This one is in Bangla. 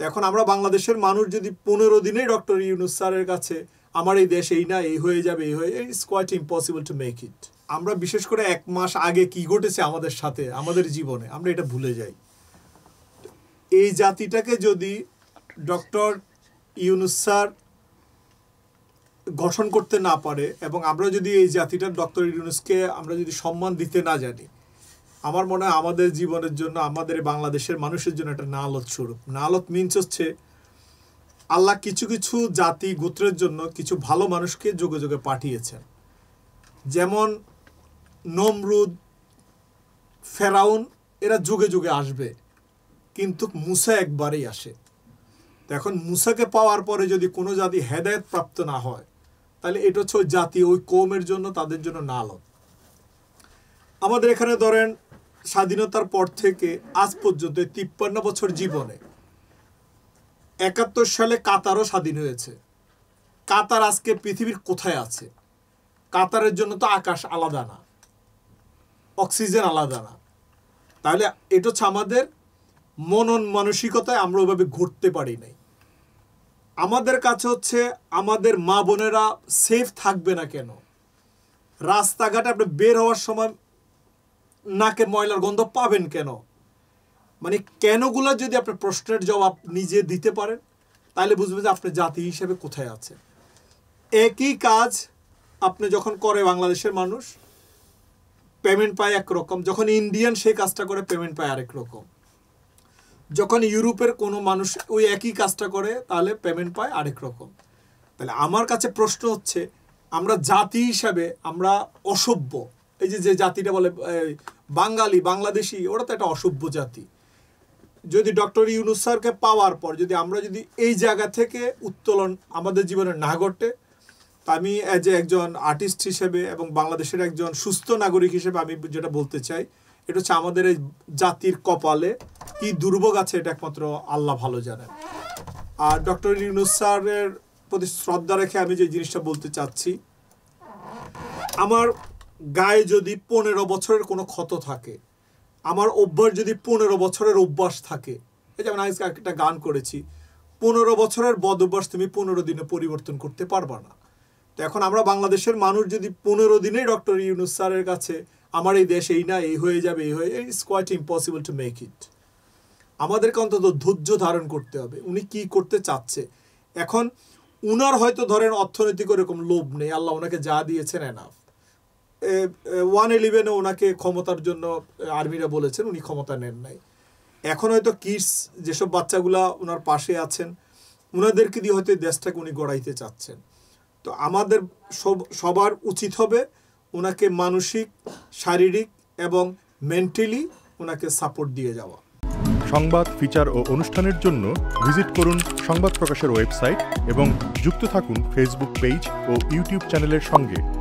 তো এখন আমরা বাংলাদেশের মানুষ যদি পনেরো দিনে ডক্টর ইউনুস স্যারের কাছে আমার এই দেশ এই না এই হয়ে যাবে এই হয়ে it's quite impossible to make it আমরা বিশেষ করে এক মাস আগে কি ঘটেছে আমাদের সাথে আমাদের জীবনে আমরা এটা ভুলে যাই এই জাতিটাকে যদি ডক্টর ইউনুস স্যার গঠন করতে না পারে এবং আমরা যদি এই জাতিটার ডক্টর ইউনুসকে আমরা যদি সম্মান দিতে না জানি আমার মনে হয় আমাদের জীবনের জন্য আমাদের বাংলাদেশের মানুষের জন্য একটা নালত স্বরূপ নালত মিনস হচ্ছে আল্লাহ কিছু কিছু জাতি গোত্রের জন্য কিছু ভালো মানুষকে যোগে যোগে পাঠিয়েছেন যেমন নমরুদ ফেরাউন এরা যুগে যুগে আসবে কিন্তু মুসা একবারেই আসে তো এখন মুসাকে পাওয়ার পরে যদি কোনো জাতি হেদায়ত প্রাপ্ত না হয় তাহলে এটা হচ্ছে ওই জাতি ওই কৌমের জন্য তাদের জন্য নালত আমাদের এখানে ধরেন স্বাধীনতার পর থেকে আজ পর্যন্ত তিপ্পান্ন বছর জীবনে একাত্তর সালে কাতারও স্বাধীন হয়েছে কাতার আজকে পৃথিবীর কোথায় আছে কাতারের জন্য তো আকাশ আলাদা না অক্সিজেন আলাদা না তাহলে এটা হচ্ছে আমাদের মনন মানসিকতায় আমরা ওইভাবে ঘুরতে পারি নাই আমাদের কাছে হচ্ছে আমাদের মা বোনেরা সেফ থাকবে না কেন রাস্তাঘাটে আপনি বের হওয়ার সময় নাকের ময়লার গন্ধ পাবেন কেন মানে কেনগুলো যদি আপনি প্রশ্নের জবাব নিজে দিতে পারেন তাহলে বুঝবেন যে আপনি জাতি হিসেবে কোথায় আছে একই কাজ আপনি যখন করে বাংলাদেশের মানুষ পেমেন্ট পায় একরকম যখন ইন্ডিয়ান সেই কাজটা করে পেমেন্ট পায় আরেক রকম যখন ইউরোপের কোনো মানুষ ওই একই কাজটা করে তাহলে পেমেন্ট পায় আরেক রকম তাহলে আমার কাছে প্রশ্ন হচ্ছে আমরা জাতি হিসাবে আমরা অসভ্য এই যে যে জাতিটা বলে বাঙালি বাংলাদেশি ওরা তো একটা অসভ্য জাতি যদি ডক্টর ইউনুস স্যারকে পাওয়ার পর যদি আমরা যদি এই জায়গা থেকে উত্তোলন আমাদের জীবনে না ঘটে আমি অ্যাজ এ একজন আর্টিস্ট হিসেবে এবং বাংলাদেশের একজন সুস্থ নাগরিক হিসেবে আমি যেটা বলতে চাই এটা হচ্ছে আমাদের এই জাতির কপালে কি দুর্ভোগ আছে এটা একমাত্র আল্লাহ ভালো জানেন আর ডক্টর ইউনুস স্যারের প্রতি শ্রদ্ধা রেখে আমি যে জিনিসটা বলতে চাচ্ছি আমার গায়ে যদি পনেরো বছরের কোনো ক্ষত থাকে আমার অভ্যাস যদি পনেরো বছরের অভ্যাস থাকে এই যেমন আজকে একটা গান করেছি পনেরো বছরের বদ অভ্যাস তুমি পনেরো দিনে পরিবর্তন করতে পারবা না তো এখন আমরা বাংলাদেশের মানুষ যদি পনেরো দিনেই ডক্টর ইউনুস স্যারের কাছে আমার এই দেশ এই না এই হয়ে যাবে এই হয়ে it's quite impossible to make it আমাদেরকে অন্তত ধৈর্য ধারণ করতে হবে উনি কি করতে চাচ্ছে এখন উনার হয়তো ধরেন অর্থনৈতিক ওরকম লোভ নেই আল্লাহ ওনাকে যা দিয়েছেন এনাফ ওয়ান ইলেভেনে ওনাকে ক্ষমতার জন্য আর্মিরা বলেছেন উনি ক্ষমতা নেন নাই এখন হয়তো কিডস যেসব বাচ্চাগুলা ওনার পাশে আছেন ওনাদেরকে দিয়ে হয়তো দেশটাকে উনি গড়াইতে চাচ্ছেন তো আমাদের সব সবার উচিত হবে ওনাকে মানসিক শারীরিক এবং মেন্টালি ওনাকে সাপোর্ট দিয়ে যাওয়া সংবাদ ফিচার ও অনুষ্ঠানের জন্য ভিজিট করুন সংবাদ প্রকাশের ওয়েবসাইট এবং যুক্ত থাকুন ফেসবুক পেজ ও ইউটিউব চ্যানেলের সঙ্গে